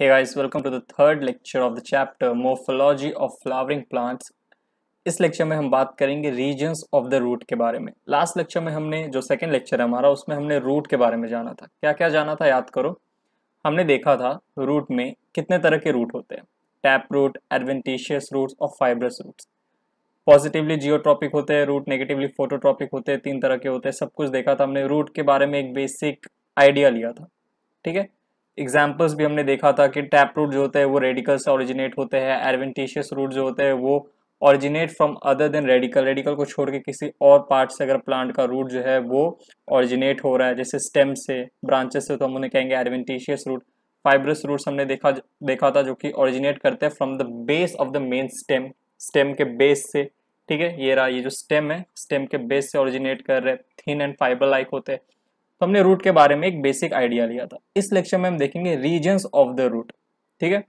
Hey guys, welcome to the third lecture of the chapter Morphology of Flowering Plants. इस lecture में हम बात करेंगे रीजन्स ऑफ द रूट के बारे में लास्ट लेक्चर में हमने जो सेकेंड लेक्चर है हमारा उसमें हमने रूट के बारे में जाना था क्या क्या जाना था याद करो हमने देखा था रूट में कितने तरह के रूट होते हैं टैप रूट एडवेंटिशियस रूट और फाइब्रस रूट्स पॉजिटिवली जियोट्रॉपिक होते हैं रूट नेगेटिवली फोटोट्रॉपिक होते हैं तीन तरह के होते हैं सब कुछ देखा था हमने रूट के बारे में एक बेसिक आइडिया लिया था ठीक है एग्जाम्पल्स भी हमने देखा था कि टैप रूट जो होते हैं वो रेडिकल से ऑरिजिनेट होते हैं एडवेंटिशियस रूट जो होते हैं वो originate from other than radical radical को छोड़ के किसी और पार्ट से अगर प्लांट का रूट जो है वो ऑरिजिनेट हो रहा है जैसे स्टेम से ब्रांचेस से तो हम उन्हें कहेंगे एडवेंटिशियस रूट फाइब्रस रूट्स हमने देखा देखा था जो कि ऑरिजिनेट करते हैं from the base of the main stem stem के बेस से ठीक है ये रहा ये जो स्टेम है स्टेम के बेस से ऑरिजिनेट कर रहे हैं थिन एंड फाइबर लाइक होते हैं तो हमने रूट के बारे में एक बेसिक आइडिया लिया था इस लेक्चर में हम देखेंगे रीजन्स ऑफ द रूट ठीक है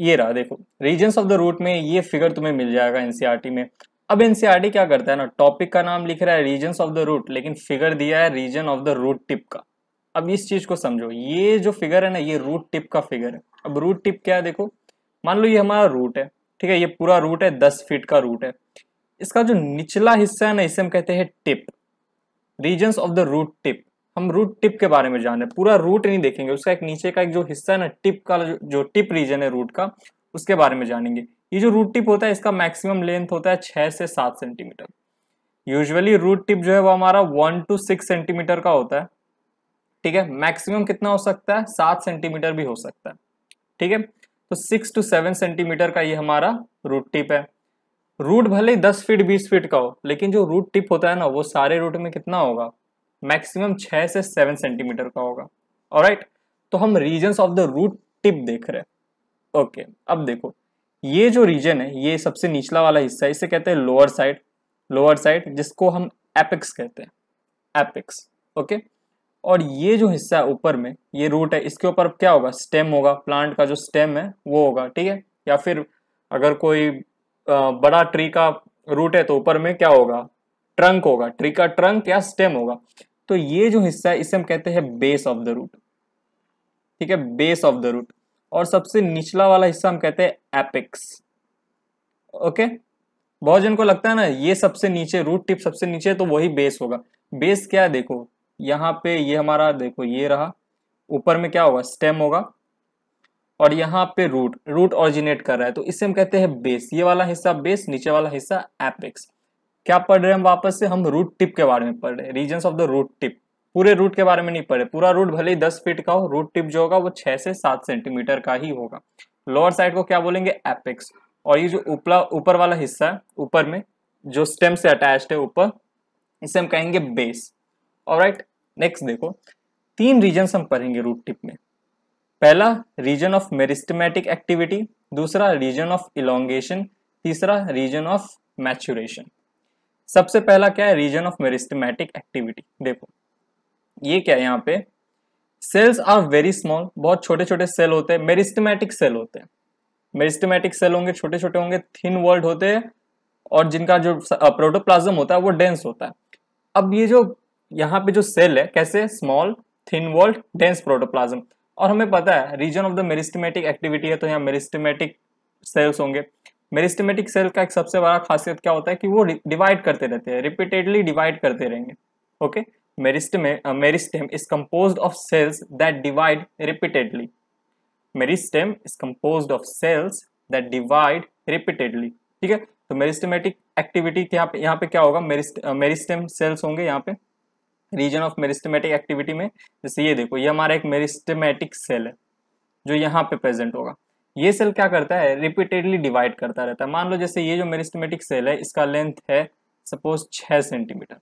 ये रहा देखो रीजन्स ऑफ द रूट में ये फिगर तुम्हें मिल जाएगा एनसीईआरटी e में अब एनसीआरटी e क्या करता है ना टॉपिक का नाम लिख रहा है रीजन्स ऑफ द रूट लेकिन फिगर दिया है region of the root tip का अब इस चीज को समझो ये जो फिगर है ना ये रूट टिप का फिगर है अब रूट टिप क्या है देखो मान लो ये हमारा रूट है ठीक है ये पूरा रूट है दस फीट का रूट है इसका जो निचला हिस्सा है ना इसे हम कहते हैं tip region of the root tip हम रूट टिप के बारे में जान रहे हैं पूरा रूट नहीं देखेंगे उसका एक नीचे का एक जो हिस्सा है ना टिप का जो टिप रीजन है रूट का उसके बारे में जानेंगे ये जो रूट टिप होता है इसका मैक्सिमम लेंथ होता है छः से सात सेंटीमीटर यूजुअली रूट टिप जो है वो हमारा वन टू सिक्स सेंटीमीटर का होता है ठीक है मैक्सिमम कितना हो सकता है सात सेंटीमीटर भी हो सकता है ठीक है तो सिक्स टू सेवन सेंटीमीटर का ये हमारा रूट टिप है रूट भले ही दस फीट बीस फीट का हो लेकिन जो रूट टिप होता है ना वो सारे रूट में कितना होगा मैक्सिमम छः से सेवन सेंटीमीटर का होगा और राइट तो हम region of the root tip देख रहे हैं ओके अब देखो ये जो रीजन है ये सबसे निचला वाला हिस्सा है इसे कहते हैं लोअर साइड लोअर साइड जिसको हम एपिक्स कहते हैं एपिक्स ओके और ये जो हिस्सा है ऊपर में ये रूट है इसके ऊपर क्या होगा स्टेम होगा प्लांट का जो स्टेम है वो होगा ठीक है या फिर अगर कोई बड़ा ट्री का रूट है तो ऊपर में क्या होगा ट्रंक होगा ट्री का ट्रंक या स्टेम होगा तो ये जो हिस्सा है इसे हम कहते हैं बेस ऑफ द रूट ठीक है बेस ऑफ द रूट और सबसे निचला वाला हिस्सा हम कहते हैं एपिक्स ओके बहुत जन को लगता है ना ये सबसे नीचे रूट टिप सबसे नीचे तो वही बेस होगा बेस क्या है देखो यहाँ पे ये हमारा देखो ये रहा ऊपर में क्या होगा स्टेम होगा और यहाँ पे रूट रूट ऑरिजिनेट कर रहा है तो इससे हम कहते हैं बेस ये वाला हिस्सा बेस नीचे वाला हिस्सा एपेक्स क्या पढ़ रहे हैं हम वापस से हम रूट टिप के बारे में पढ़ रहे हैं region of the root tip पूरे रूट के बारे में नहीं पढ़े पूरा रूट भले ही दस फीट का हो रूट टिप जो होगा वो छह से सात सेंटीमीटर का ही होगा लोअर साइड को क्या बोलेंगे एपेक्स और ये जो उपला ऊपर वाला हिस्सा है ऊपर में जो स्टेम से अटैच है ऊपर इसे हम कहेंगे बेस और राइट नेक्स्ट देखो तीन रीजन हम पढ़ेंगे रूट टिप में पहला रीजन ऑफ मेरिस्टमेटिक एक्टिविटी दूसरा रीजन ऑफ इलोंगेशन तीसरा रीजन ऑफ मैच्योरेशन सबसे पहला क्या है रीजन ऑफ मेरिस्टमेटिक एक्टिविटी देखो ये क्या है यहाँ पे सेल्स आर वेरी स्मॉल बहुत छोटे छोटे सेल होते हैं मेरिस्टमेटिक सेल होते हैं मेरिस्टमेटिक सेल होंगे छोटे छोटे होंगे थिन वर्ल्ड होते हैं और जिनका जो प्रोटोप्लाज्म होता है वो डेंस होता है अब ये जो यहाँ पे जो सेल है कैसे small thin walled dense protoplasm और हमें पता है region of the meristematic activity है तो यहाँ मेरिस्टमेटिक सेल्स होंगे मेरिस्टमेटिक सेल का एक सबसे बड़ा खासियत क्या होता है कि वो डिवाइड करते रहते हैं रिपीटेडली डिवाइड करते रहेंगे okay meristem meristem is compose of cells that divide repeatedly meristem is compose of cells that divide repeatedly ठीक है तो मेरिस्टमेटिक एक्टिविटी यहाँ पे यहाँ पे क्या होगा मेरिस्टेम सेल्स होंगे यहाँ पे रीजन ऑफ मेरिस्टमेटिक एक्टिविटी में जैसे ये देखो ये हमारा एक मेरिस्टमेटिक सेल है जो यहाँ पे प्रेजेंट होगा ये सेल क्या करता है रिपीटेडली डिवाइड करता रहता है मान लो जैसे ये जो मेरिस्टमेटिक सेल है इसका लेंथ है सपोज छः सेंटीमीटर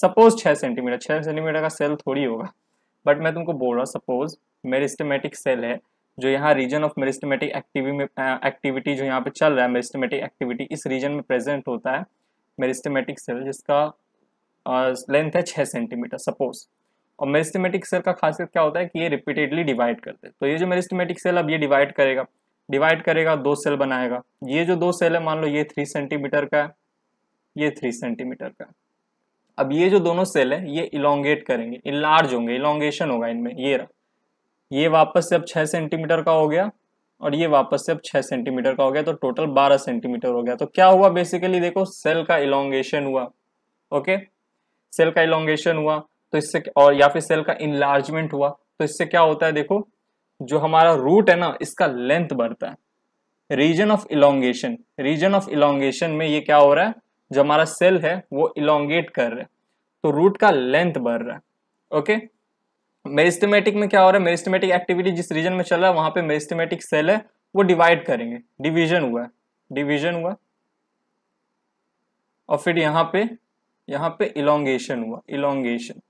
सपोज छः सेंटीमीटर छः सेंटीमीटर का सेल थोड़ी होगा बट मैं तुमको बोल रहा हूँ सपोज मेरिस्टमेटिक सेल है जो यहाँ रीजन ऑफ मेरिस्टमेटिक एक्टिविटी में एक्टिविटी जो यहाँ पे चल रहा है मेरिस्टमेटिक एक्टिविटी इस रीजन में प्रेजेंट होता है मेरिस्टमेटिक सेल जिसका लेंथ है छः सेंटीमीटर सपोज और मेरिस्टमेटिक सेल का खासियत क्या होता है कि ये रिपीटेडली डिवाइड करते हैं तो ये जो मेरिस्टमेटिक सेल अब ये डिवाइड करेगा डिवाइड करेगा दो सेल बनाएगा ये जो दो सेल है मान लो ये थ्री सेंटीमीटर का है ये थ्री सेंटीमीटर का अब ये जो दोनों सेल है ये इलोंगेट करेंगे इलार्ज होंगे इलोंगेशन होगा इनमें ये रहा ये वापस से अब छः सेंटीमीटर का हो गया और ये वापस से अब छः सेंटीमीटर का हो गया तो टोटल बारह सेंटीमीटर हो गया तो क्या हुआ बेसिकली देखो सेल का इलोंगेशन हुआ ओके सेल का इलोंगेशन हुआ तो इससे और या फिर सेल का इनलार्जमेंट हुआ तो इससे क्या होता है देखो जो हमारा रूट है ना इसका लेंथ बढ़ता है region of elongation region of elongation में ये क्या हो रहा है जो हमारा सेल है वो इलोंगेट कर रहा है तो रूट का लेंथ बढ़ रहा है ओके मेरिस्टमेटिक में क्या हो रहा है मेरिस्टमेटिक एक्टिविटी जिस रीजन में चल रहा है वहां पे मेरिस्टमेटिक सेल है वो डिवाइड करेंगे डिवीजन हुआ है डिवीजन हुआ और फिर यहाँ पे यहाँ पे इलोंगेशन हुआ इलोंगेशन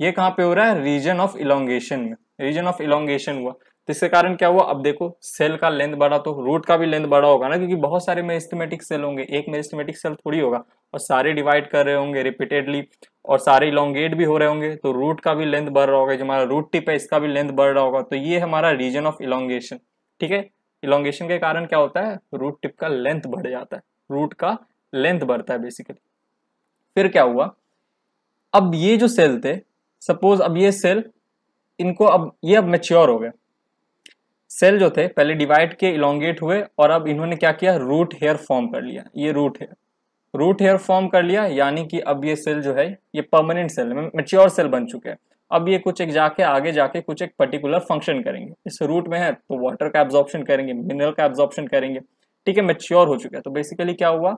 ये कहाँ पे हो रहा है रीजन ऑफ इलोंगेशन में रीजन ऑफ इलोंगेशन हुआ तो इसके कारण क्या हुआ अब देखो सेल का लेंथ बढ़ा तो रूट का भी लेंथ बड़ा होगा ना क्योंकि बहुत सारे मेरिस्टमेटिक सेल होंगे एक मेरिस्टमेटिक सेल थोड़ी होगा और सारे डिवाइड कर रहे होंगे रिपीटेडली और सारे इलोंगेट भी हो रहे होंगे तो रूट का भी लेंथ बढ़ रहा होगा जो हमारा रूट टिप है इसका भी लेंथ बढ़ रहा होगा तो ये हमारा रीजन ऑफ इलोंगेशन ठीक है इलोंगेशन के कारण क्या होता है रूट टिप का लेंथ बढ़ जाता है रूट का लेंथ बढ़ता है बेसिकली फिर क्या हुआ अब ये जो सेल थे सपोज अब ये सेल इनको अब ये अब मेच्योर हो गए सेल जो थे पहले डिवाइड के इलोंगेट हुए और अब इन्होंने क्या किया रूट हेयर फॉर्म कर लिया ये root hair root hair form कर लिया यानी कि अब ये सेल जो है ये परमानेंट सेल मेच्योर सेल बन चुके हैं अब ये कुछ एक जाके आगे जाके कुछ एक पर्टिकुलर फंक्शन करेंगे इस रूट में है तो वाटर का एब्जॉर्प्शन करेंगे मिनरल का एब्जॉर्प्शन करेंगे ठीक है मेच्योर हो चुका है तो बेसिकली क्या हुआ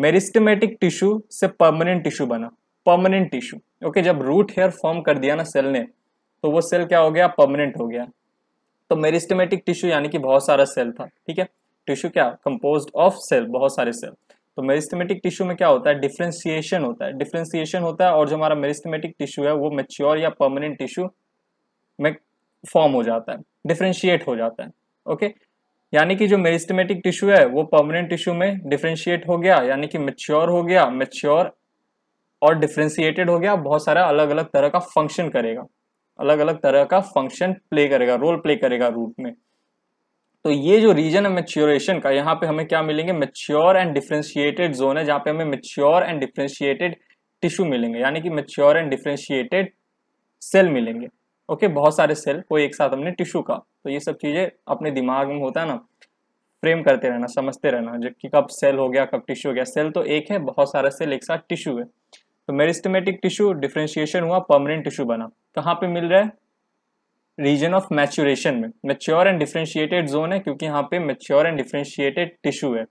मेरिस्टमेटिक टिश्यू से परमानेंट टिश्यू बना परमानेंट टिश्यू ओके जब रूट हेयर फॉर्म कर दिया ना सेल ने तो वो सेल क्या हो गया परमानेंट हो गया तो मेरिस्टमेटिक टिश्यू यानी कि बहुत सारा सेल था ठीक है टिश्यू क्या कंपोज ऑफ सेल बहुत सारे सेल तो मेरिस्टमेटिक टिश्यू में क्या होता है डिफ्रेंसिएशन होता है डिफ्रेंसिएशन होता है और जो हमारा मेरिस्टमेटिक टिश्यू है वो मेच्योर या परमानेंट टिश्यू में फॉर्म हो जाता है डिफ्रेंशिएट हो जाता है ओके okay? यानी कि जो मेरिस्टमेटिक टिश्यू है वो परमानेंट टिश्यू में डिफ्रेंशिएट हो गया यानी कि मेच्योर हो गया मेच्योर और डिफ्रेंशिएटेड हो गया बहुत सारा अलग अलग तरह का फंक्शन करेगा अलग अलग तरह का फंक्शन प्ले करेगा रोल प्ले करेगा रूट में तो ये जो रीजन है मेच्योरेशन का यहाँ पे हमें क्या मिलेंगे मेच्योर एंड डिफ्रेंशिएटेड जोन है जहाँ पे हमें मेच्योर एंड डिफ्रेंशिएटेड टिश्यू मिलेंगे यानी कि मेच्योर एंड डिफ्रेंशिएटेड सेल मिलेंगे ओके बहुत सारे सेल कोई एक साथ हमने टिश्यू का तो ये सब चीज़ें अपने दिमाग में होता है ना फ्रेम करते रहना समझते रहना जबकि कब सेल हो गया कब टिश्यू हो गया सेल तो एक है बहुत सारा सेल एक साथ टिश्यू है तो मेरिस्टमेटिक टिश्यू डिफ्रेंशिएशन हुआ परमानेंट टिश्यू बना कहाँ पे मिल रहा है रीजन ऑफ मैच्योरेशन में मेच्योर एंड डिफ्रेंशिएटेड जोन है क्योंकि यहाँ पे मेच्योर एंड डिफ्रेंशिएटेड टिश्यू है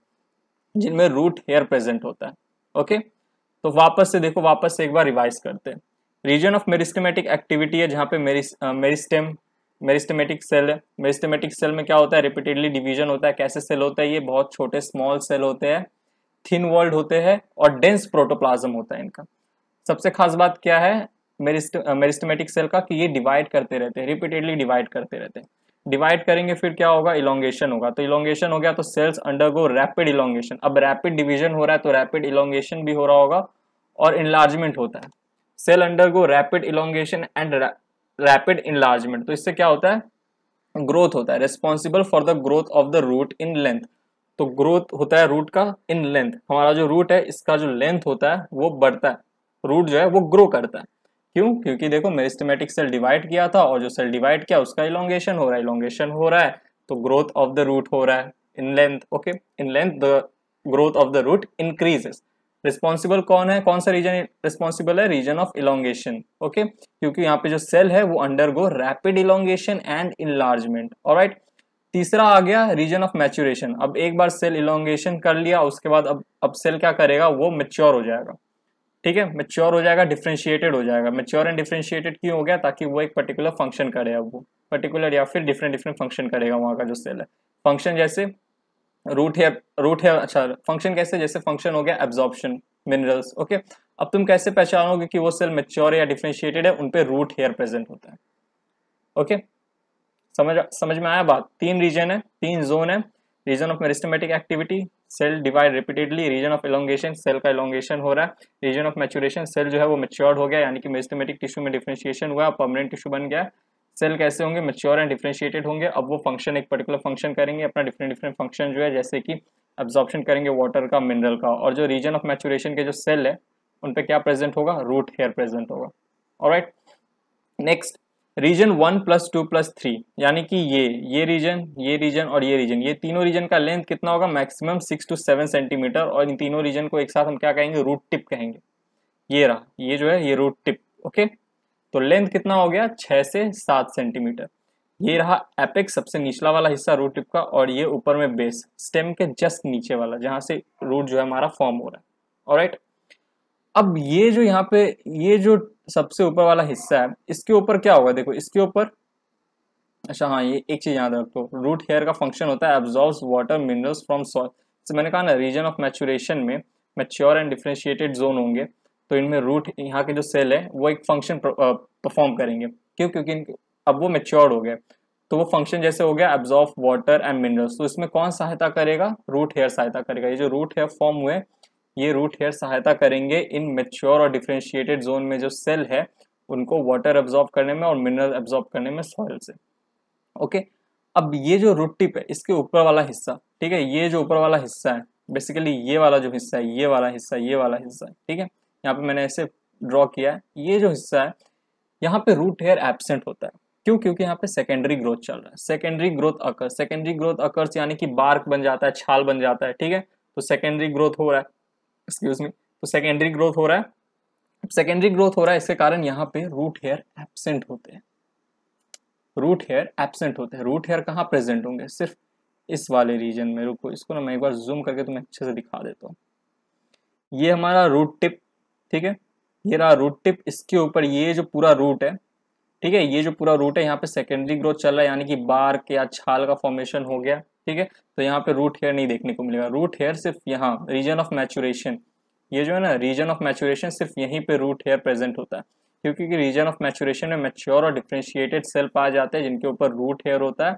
जिनमें रूट हेयर प्रेजेंट होता है ओके तो वापस से देखो वापस से एक बार रिवाइज करते हैं रीजन ऑफ मेरिस्टमेटिक एक्टिविटी है जहाँ पे मेरिस्टेम मेरिस्टमेटिक सेल है मेरिस्टमेटिक सेल में क्या होता है रिपीटेडली डिवीजन होता है कैसे सेल होता है ये बहुत छोटे स्मॉल सेल होते हैं थिन वर्ल्ड होते हैं और डेंस प्रोटोप्लाज्म होता है इनका सबसे खास बात क्या है मेरिस्टमेटिक सेल का कि ये डिवाइड करते रहते हैं रिपीटेडली डिवाइड करते रहते हैं डिवाइड करेंगे फिर क्या होगा इलोंगेशन होगा तो इलोंगेशन हो गया तो सेल्स अंडरगो रैपिड इलोंगेशन अब रैपिड डिवीजन हो रहा है तो रैपिड इलोंगेशन भी हो रहा होगा और इनलार्जमेंट होता है cell undergo rapid elongation and rapid enlargement तो इससे क्या होता है ग्रोथ होता है responsible for the growth of the root in length तो ग्रोथ होता है रूट का इन लेंथ हमारा जो रूट है इसका जो लेंथ होता है वो बढ़ता है रूट जो है वो ग्रो करता है क्यों क्योंकि देखो मेरिस्टमेटिक सेल डिवाइड किया था और जो सेल डिवाइड किया उसका इलोंगेशन हो रहा है इलोंगेशन हो रहा है तो ग्रोथ ऑफ द रूट हो रहा है in length okay in length the growth of the root increases responsible कौन है कौन सा रीजन रिस्पॉन्सिबल है रीजन ऑफ इलांगेशन ओके क्योंकि यहाँ पे जो सेल है वो undergo rapid elongation and enlargement और तीसरा आ गया रीजन ऑफ मैच्योरेशन अब एक बार सेल इलांगेशन कर लिया उसके बाद अब अब सेल क्या करेगा वो मेच्योर हो जाएगा ठीक है मेच्योर हो जाएगा डिफ्रेंशिएटेड हो जाएगा मेच्योर एंड डिफ्रेंशिएटेड क्यों हो गया ताकि वो एक पर्टिकुलर फंक्शन करे अब वो पर्टिकुलर या फिर डिफरेंट डिफरेंट फंक्शन करेगा वहाँ का जो सेल है फंक्शन जैसे रूट है रूट है अच्छा फंक्शन कैसे जैसे फंक्शन हो गया एब्जॉर्प्शन मिनरल्स ओके अब तुम कैसे पहचानोगे कि वो सेल मेच्योर या डिफ्रेंशिएटेड है उन रूट हेयर प्रेजेंट होता है ओके समझ समझ में आया बात तीन रीजन है तीन जोन है region of meristematic activity cell divide repeatedly region of elongation cell का एलोंगेशन हो रहा है रीजन ऑफ मेच्योरेशन सेल जो है वो मेच्योर्ड हो गया यानी कि मेरिस्टमेटिक टिश्यू में डिफ्रेंशिएशन हुआ परमानेंट टिश्यू बन गया सेल कैसे होंगे मेच्योर एंड डिफ्रेंशिएटेड होंगे अब वो फंक्शन एक पर्टिकुलर फंक्शन करेंगे अपना डिफरेंट डिफरेंट फंक्शन जो है जैसे कि एब्जॉर्प्शन करेंगे वाटर का मिनरल का और जो रीजन ऑफ मैचुरेशन के जो सेल है उन पर क्या प्रेजेंट होगा रूट हेयर प्रेजेंट होगा और next region one plus two plus three यानी कि ये ये रीजन ये रीजन और ये रीजन ये तीनों रीजन का लेंथ कितना होगा maximum six to seven centimetre और इन तीनों रीजन को एक साथ हम क्या कहेंगे रूट टिप कहेंगे ये रहा ये जो है ये रूट टिप ओके okay? तो लेंथ कितना हो गया छः से सात सेंटीमीटर ये रहा एपेक्स सबसे निचला वाला हिस्सा रूट टिप का और ये ऊपर में बेस स्टेम के जस्ट नीचे वाला जहाँ से रूट जो है हमारा फॉर्म हो रहा है और अब ये जो यहाँ पे ये जो सबसे ऊपर वाला हिस्सा है इसके ऊपर क्या होगा देखो इसके ऊपर अच्छा हाँ ये एक चीज़ याद रखो रूट हेयर का फंक्शन होता है absorb water minerals from soil मैंने कहा ना रीजन ऑफ मैचुरेशन में मेच्योर एंड डिफ्रेंशिएटेड जोन होंगे तो इनमें रूट यहाँ के जो सेल है वो एक फंक्शन परफॉर्म करेंगे क्यों क्योंकि अब वो मेच्योर हो गया तो वो फंक्शन जैसे हो गया एब्जॉर्व वाटर एंड मिनरल्स तो इसमें कौन सहायता करेगा रूट हेयर सहायता करेगा ये जो रूट हेयर फॉर्म हुए ये रूट हेयर सहायता करेंगे इन मेच्योर और डिफ्रेंशिएटेड जोन में जो सेल है उनको वाटर एब्जॉर्व करने में और मिनरल एब्जॉर्व करने में सॉइल से ओके अब ये जो रूट टिप है इसके ऊपर वाला हिस्सा ठीक है ये जो ऊपर वाला हिस्सा है बेसिकली ये वाला जो हिस्सा है ये वाला हिस्सा ये वाला हिस्सा है ठीक है यहाँ पे मैंने ऐसे ड्रॉ किया है ये जो हिस्सा है यहाँ पे रूट हेयर एबसेंट होता है क्यों क्योंकि यहाँ पे सेकेंडरी ग्रोथ चल रहा है secondary growth occur secondary growth occurs यानी कि बार्क बन जाता है छाल बन जाता है ठीक है तो सेकेंडरी ग्रोथ हो रहा है एक्सक्यूज मी तो सेकेंडरी ग्रोथ हो रहा है सेकेंडरी ग्रोथ हो रहा है इसके कारण यहाँ पे रूट हेयर एबसेंट होते हैं रूट हेयर एबसेंट होते हैं रूट हेयर कहाँ प्रेजेंट होंगे सिर्फ इस वाले रीजन में रुको इसको ना मैं एक बार जूम करके तुम्हें अच्छे से दिखा देता हूँ ये हमारा रूट टिप ठीक है ये रहा रूट टिप इसके ऊपर ये जो पूरा रूट है ठीक है ये जो पूरा रूट है यहाँ पे सेकेंडरी ग्रोथ चल रहा है यानी कि के या छाल का फॉर्मेशन हो गया ठीक है तो यहाँ पे रूट हेयर नहीं देखने को मिलेगा रूट हेयर सिर्फ यहाँ रीजन ऑफ मैचुरेशन ये जो है ना रीजन ऑफ मैचुरेशन सिर्फ यहीं पे रूट हेयर प्रेजेंट होता है क्योंकि रीजन ऑफ मैचुरेशन में मैच्योर और डिफ्रेंशिएटेड सेल पाए जाते हैं जिनके ऊपर रूट हेयर होता है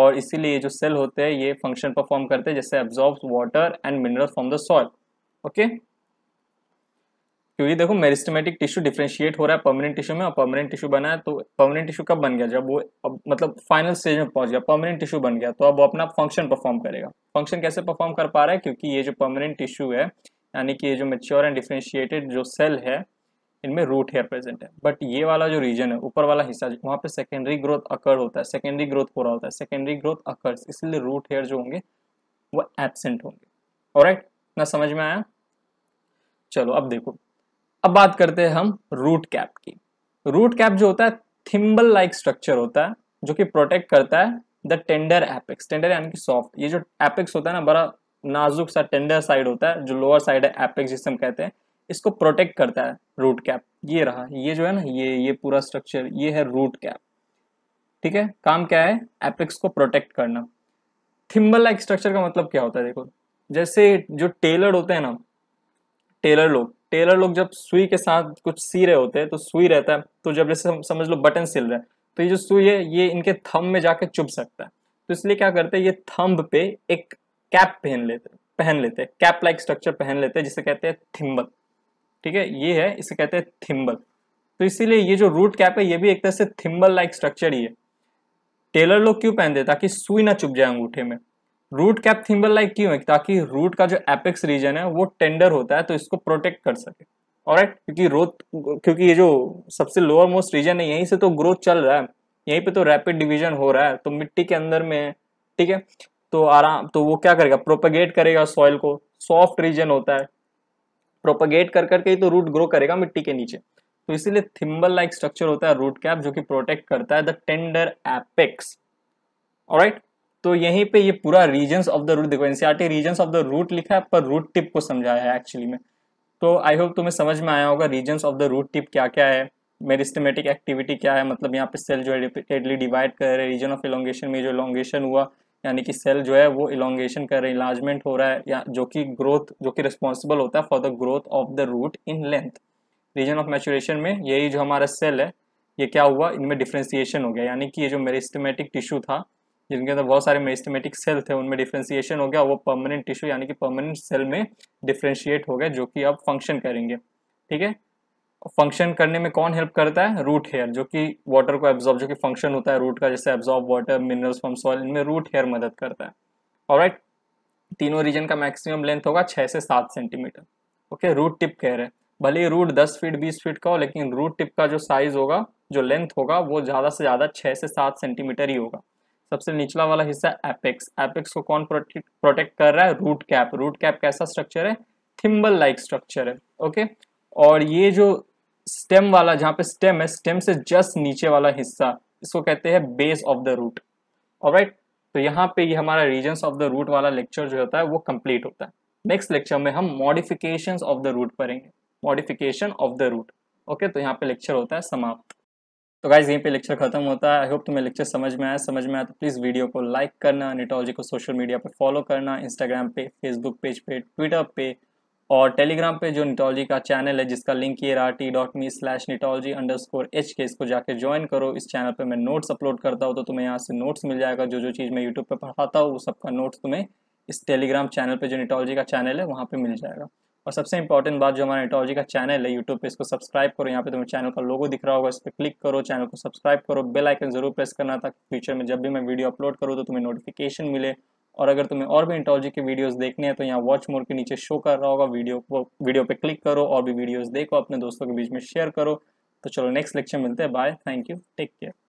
और इसीलिए जो सेल होते हैं ये फंक्शन परफॉर्म करते हैं जैसे absorb water and mineral from the soil okay क्योंकि देखो मेरिस्टमेटिक टिश्यू डिफ्रेंशिएट हो रहा है परमानेंट टिश्यू में और परमानेंट टिश्यू बना है तो परमानेंट टिश्यू कब बन गया जब वो अब मतलब फाइनल स्टेज में पहुंच गया परमानेंट टिश्यू बन गया तो अब वो अपना फंक्शन परफॉर्म करेगा फंक्शन कैसे परफॉर्म कर पा रहा है क्योंकि ये जो परमानेंट टिश्यू है यानी कि ये जो मेच्योर एंड डिफ्रेंशिएटेड जो सेल है इनमें रूट हेयर प्रेजेंट है बट ये वाला जो रीजन है ऊपर वाला हिस्सा वहाँ पे सेकेंडरी ग्रोथ अकर होता है सेकेंडरी ग्रोथ हो रहा होता है सेकेंडरी ग्रोथ अकर्स इसलिए रूट हेयर जो होंगे वो एबसेंट होंगे और राइट ना समझ में आया चलो अब देखो अब बात करते हैं हम रूट कैप की रूट कैप जो होता है थिम्बल लाइक स्ट्रक्चर होता है जो कि प्रोटेक्ट करता है द टेंडर एपेक्स टेंडर यानी कि सॉफ्ट ये जो एपेक्स होता है ना बड़ा नाजुक सा टेंडर साइड होता है जो लोअर साइड है एपेक्स जिसे हम कहते हैं इसको प्रोटेक्ट करता है रूट कैप ये रहा ये जो है ना ये ये पूरा स्ट्रक्चर ये है रूट कैप ठीक है काम क्या है एपिक्स को प्रोटेक्ट करना थिम्बल लाइक स्ट्रक्चर का मतलब क्या होता है देखो जैसे जो टेलर होते हैं ना टेलर लोग टेलर लोग जब सुई के साथ कुछ सी रहे होते हैं तो सुई रहता है तो जब जैसे समझ लो बटन सिल रहे हैं तो ये जो सुई है ये इनके थम में जाके चुभ सकता है तो इसलिए क्या करते हैं ये थम्ब पे एक कैप पहन लेते पहन लेते हैं कैप लाइक स्ट्रक्चर पहन लेते हैं जिसे कहते हैं थिम्बल ठीक है ये है इसे कहते हैं थिम्बल तो इसीलिए ये जो रूट कैप है ये भी एक तरह से थिम्बल लाइक स्ट्रक्चर ही है टेलर लोग क्यों पहनते ताकि सुई ना चुप जाए अंगूठे में रूट कैप थिम्बल लाइक क्यों है ताकि रूट का जो एपेक्स रीजन है वो टेंडर होता है तो इसको प्रोटेक्ट कर सके और right? क्योंकि रोथ क्योंकि ये जो सबसे लोअर मोस्ट रीजन है यहीं से तो ग्रोथ चल रहा है यहीं पे तो रैपिड डिवीजन हो रहा है तो मिट्टी के अंदर में ठीक है तो आराम तो वो क्या करेगा प्रोपगेट करेगा सॉइल को सॉफ्ट रीजन होता है प्रोपगेट कर करके ही तो रूट ग्रो करेगा मिट्टी के नीचे तो इसीलिए थिम्बल लाइक स्ट्रक्चर होता है रूट कैप जो कि प्रोटेक्ट करता है द टेंडर एपेक्स राइट तो यहीं पे ये पूरा रीजन ऑफ द रूट देखो NCERT region of the root लिखा है पर रूट टिप को समझाया है एक्चुअली में तो आई होप तुम्हें समझ में आया होगा region of the root tip क्या क्या है मेरिस्टमेटिक एक्टिविटी क्या है मतलब यहाँ पे सेल जो है रिपीटेडली डिवाइड कर रहे हैं रीजन ऑफ इलोंगेशन में जो इलोंगेशन हुआ यानी कि सेल जो है वो इलोंगेशन कर रहे हैं इलाजमेंट हो रहा है या जो कि ग्रोथ जो कि रिस्पॉन्सिबल होता है for the growth of the root in length region of maturation में यही जो हमारा सेल है ये क्या हुआ इनमें डिफ्रेंसिएशन हो गया यानी कि ये जो मेरिस्टमेटिक टिश्यू था जिनके अंदर बहुत सारे मेस्टमेटिक सेल थे उनमें डिफ्रेंशिएशन हो गया वो परमानेंट टिश्यू यानी कि परमानेंट सेल में डिफ्रेंशिएट हो गए जो कि अब फंक्शन करेंगे ठीक है फंक्शन करने में कौन हेल्प करता है रूट हेयर जो कि वाटर को एब्जॉर्ब जो कि फंक्शन होता है रूट का जैसे absorb water minerals from soil इनमें रूट हेयर मदद करता है और राइट तीनों रीजन का मैक्सिमम लेंथ होगा छः से सात सेंटीमीटर ओके रूट टिप कह रहे हैं भले ही रूट दस फीट बीस फीट का हो लेकिन रूट टिप का जो साइज होगा जो लेंथ होगा वो ज़्यादा से ज़्यादा छः से सात सेंटीमीटर ही होगा सबसे निचला वाला हिस्सा एपेक्स एपेक्स को कौन प्रोटेक्ट कर रहा है रूट कैप रूट कैप कैसा स्ट्रक्चर है थिम्बल लाइक स्ट्रक्चर है ओके और ये जो स्टेम वाला जहां पे स्टेम है स्टेम से जस्ट नीचे वाला हिस्सा इसको कहते हैं बेस ऑफ द रूट और तो यहाँ पे ये यह हमारा रीजन ऑफ द रूट वाला लेक्चर जो होता है वो कंप्लीट होता है नेक्स्ट लेक्चर में हम मॉडिफिकेशन ऑफ द रूट पढ़ेंगे modification of the root okay तो यहाँ पे लेक्चर होता है समाप्त तो गाइज यहीं पे लेक्चर खत्म होता है आई होप तुम्हें लेक्चर समझ में आया समझ में आया तो प्लीज़ वीडियो को लाइक करना निटोलॉजी को सोशल मीडिया पे फॉलो करना इंस्टाग्राम पे फेसबुक पेज पे ट्विटर पे और टेलीग्राम पे जो नेटोलॉजी का चैनल है जिसका लिंक ये रहा t dot me slash netology underscore H K इसको जाके ज्वाइन करो इस चैनल पे मैं नोट्स अपलोड करता हूँ तो तुम्हें यहाँ से नोट्स मिल जाएगा जो जो चीज़ मैं यूट्यूब पर पढ़ाता हूँ वो सबका नोट्स तुम्हें इस टेलीग्राम चैनल पर जो निटोलॉजी का चैनल है वहाँ पर मिल जाएगा और सबसे इंपॉर्टेंट बात जो हमारा एटोलॉजी का चैनल है यूट्यूब पे इसको सब्सक्राइब करो यहाँ पे तुम्हें चैनल का लोगो दिख रहा होगा इस पर क्लिक करो चैनल को सब्सक्राइब करो बेल आइकन जरूर प्रेस करना ताकि फ्यूचर में जब भी मैं वीडियो अपलोड करूँ तो तुम्हें नोटिफिकेशन मिले और अगर तुम्हें और भी इंटोलॉजी के वीडियोज देखने हैं तो यहाँ वॉच मोर के नीचे शो कर रहा होगा वीडियो को वीडियो पे क्लिक करो और भी वीडियोज देखो अपने दोस्तों के बीच में शेयर करो तो चलो नेक्स्ट लेक्चर मिलते हैं bye thank you take care